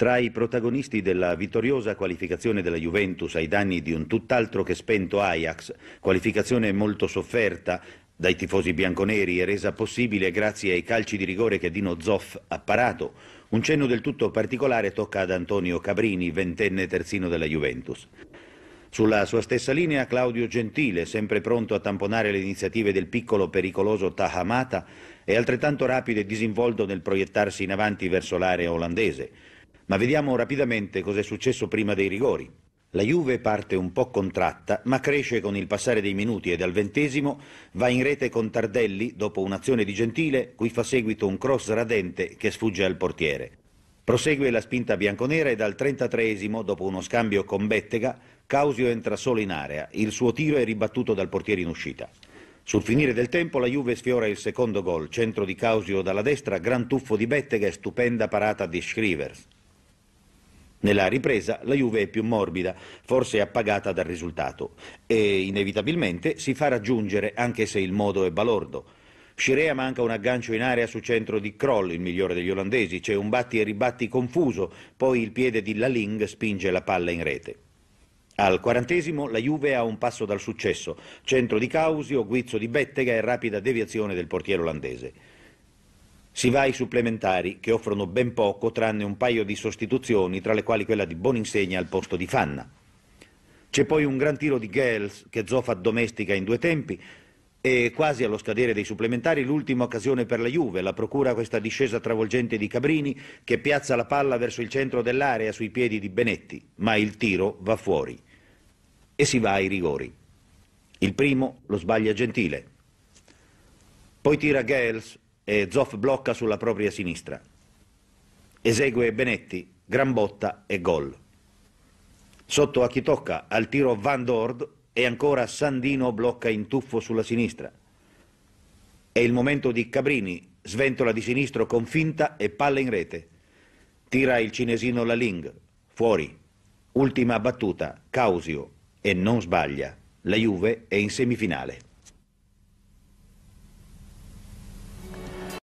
Tra i protagonisti della vittoriosa qualificazione della Juventus ai danni di un tutt'altro che spento Ajax, qualificazione molto sofferta dai tifosi bianconeri e resa possibile grazie ai calci di rigore che Dino Zoff ha parato, un cenno del tutto particolare tocca ad Antonio Cabrini, ventenne terzino della Juventus. Sulla sua stessa linea Claudio Gentile, sempre pronto a tamponare le iniziative del piccolo pericoloso Tahamata, è altrettanto rapido e disinvolto nel proiettarsi in avanti verso l'area olandese. Ma vediamo rapidamente cos'è successo prima dei rigori. La Juve parte un po' contratta, ma cresce con il passare dei minuti e dal ventesimo va in rete con Tardelli dopo un'azione di Gentile, cui fa seguito un cross radente che sfugge al portiere. Prosegue la spinta bianconera e dal 33esimo, dopo uno scambio con Bettega, Causio entra solo in area. Il suo tiro è ribattuto dal portiere in uscita. Sul finire del tempo la Juve sfiora il secondo gol, centro di Causio dalla destra, gran tuffo di Bettega e stupenda parata di Schrivers. Nella ripresa la Juve è più morbida, forse appagata dal risultato, e inevitabilmente si fa raggiungere anche se il modo è balordo. Scirea manca un aggancio in area su centro di Kroll, il migliore degli olandesi, c'è un batti e ribatti confuso, poi il piede di Laling spinge la palla in rete. Al quarantesimo la Juve ha un passo dal successo, centro di Causio, guizzo di Bettega e rapida deviazione del portiere olandese. Si va ai supplementari, che offrono ben poco tranne un paio di sostituzioni, tra le quali quella di Boninsegna al posto di Fanna. C'è poi un gran tiro di Gels che Zofa domestica in due tempi e quasi allo scadere dei supplementari l'ultima occasione per la Juve, la procura questa discesa travolgente di Cabrini che piazza la palla verso il centro dell'area sui piedi di Benetti, ma il tiro va fuori e si va ai rigori. Il primo lo sbaglia Gentile. Poi tira Gels e Zoff blocca sulla propria sinistra. Esegue Benetti, gran botta e gol. Sotto a chi tocca al tiro Van Dord e ancora Sandino blocca in tuffo sulla sinistra. È il momento di Cabrini, sventola di sinistro con finta e palla in rete. Tira il cinesino la Ling, fuori. Ultima battuta, Causio, e non sbaglia. La Juve è in semifinale.